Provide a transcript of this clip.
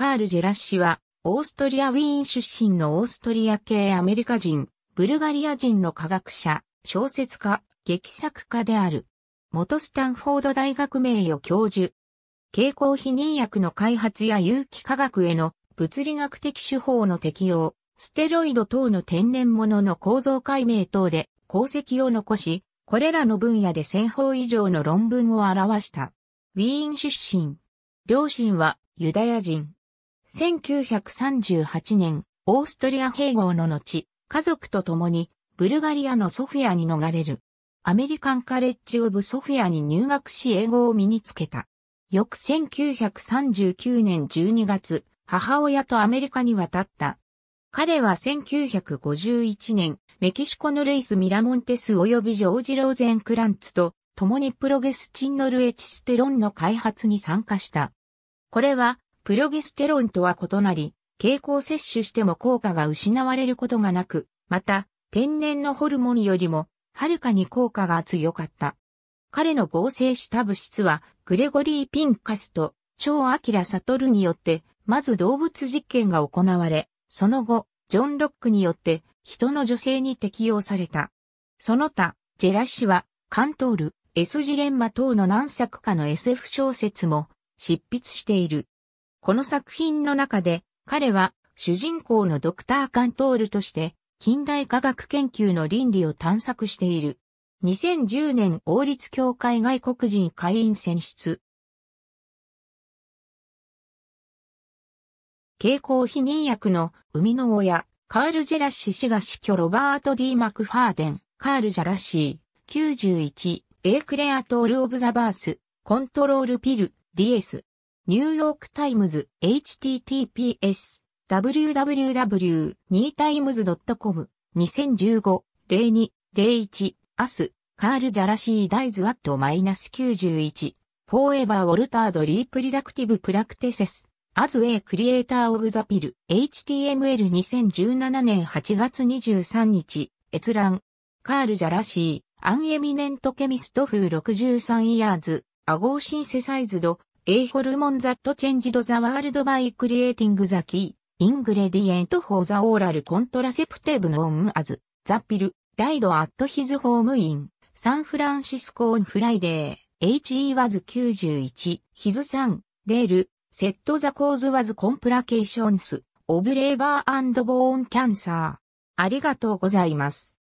カール・ジェラッシは、オーストリア・ウィーン出身のオーストリア系アメリカ人、ブルガリア人の科学者、小説家、劇作家である。元スタンフォード大学名誉教授。蛍光避妊薬の開発や有機化学への物理学的手法の適用、ステロイド等の天然物の構造解明等で功績を残し、これらの分野で1000法以上の論文を表した。ウィーン出身。両親はユダヤ人。1938年、オーストリア併合の後、家族と共に、ブルガリアのソフィアに逃れる。アメリカンカレッジ・オブ・ソフィアに入学し英語を身につけた。翌1939年12月、母親とアメリカに渡った。彼は1951年、メキシコのルイス・ミラモンテス及びジョージ・ローゼン・クランツと共にプロゲスチンノルエチステロンの開発に参加した。これはプロゲステロンとは異なり、経口摂取しても効果が失われることがなく、また、天然のホルモンよりも、はるかに効果が強かった。彼の合成した物質は、グレゴリー・ピンカスと、超アキラ・サトルによって、まず動物実験が行われ、その後、ジョン・ロックによって、人の女性に適用された。その他、ジェラシは、カントール、S ジレンマ等の何作かの SF 小説も執筆している。この作品の中で、彼は主人公のドクター・カントールとして、近代科学研究の倫理を探索している。2010年王立協会外国人会員選出。蛍光否認薬の生みの親、カール・ジェラッシ氏が死去ロバート・ディ・マクファーデン、カール・ジャラッシー、91、エークレアトール・オブ・ザ・バース、コントロール・ピル、ディエス、ニューヨークタイムズ https www.newtimes.com 2015-02-01アスカール・ジャラシー・ダイズ・ワット・マイナス91フォーエバー・ウォルタード・リープ・リダクティブ・プラクテセスアズウェイ・クリエイター・オブ・ザ・ピル HTML2017 年8月23日閲覧カール・ジャラシーアンエミネント・ケミストフ風63イヤーズアゴーシンセサイズド A hormone that changed the world by creating the key ingredient for the oral contraceptive known as the pill died at his home in San Francisco on Friday. H.E. was 91. His son, Dale, said the cause was complications of labor and bone cancer. ありがとうございます。